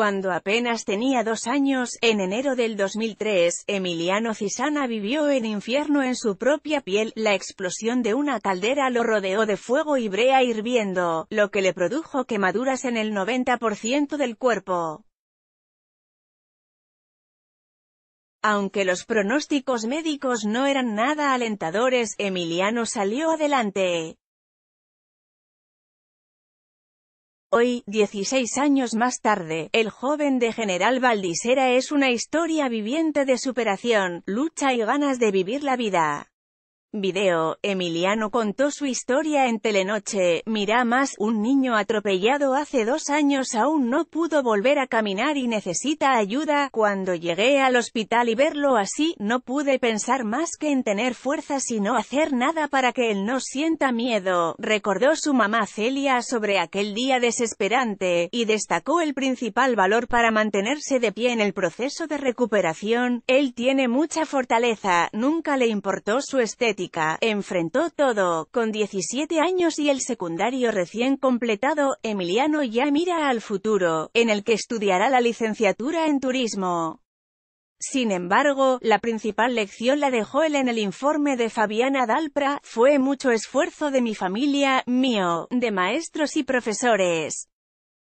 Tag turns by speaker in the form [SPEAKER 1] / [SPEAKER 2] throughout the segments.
[SPEAKER 1] Cuando apenas tenía dos años, en enero del 2003, Emiliano Cisana vivió en infierno en su propia piel, la explosión de una caldera lo rodeó de fuego y brea hirviendo, lo que le produjo quemaduras en el 90% del cuerpo. Aunque los pronósticos médicos no eran nada alentadores, Emiliano salió adelante. Hoy, 16 años más tarde, el joven de General Valdisera es una historia viviente de superación, lucha y ganas de vivir la vida. Video, Emiliano contó su historia en Telenoche, mira más, un niño atropellado hace dos años aún no pudo volver a caminar y necesita ayuda, cuando llegué al hospital y verlo así, no pude pensar más que en tener fuerzas y no hacer nada para que él no sienta miedo, recordó su mamá Celia sobre aquel día desesperante, y destacó el principal valor para mantenerse de pie en el proceso de recuperación, él tiene mucha fortaleza, nunca le importó su estética, enfrentó todo, con 17 años y el secundario recién completado, Emiliano ya mira al futuro, en el que estudiará la licenciatura en turismo. Sin embargo, la principal lección la dejó él en el informe de Fabiana Dalpra, fue mucho esfuerzo de mi familia, mío, de maestros y profesores.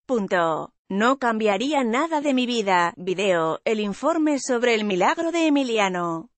[SPEAKER 1] Punto. No cambiaría nada de mi vida. Video, el informe sobre el milagro de Emiliano.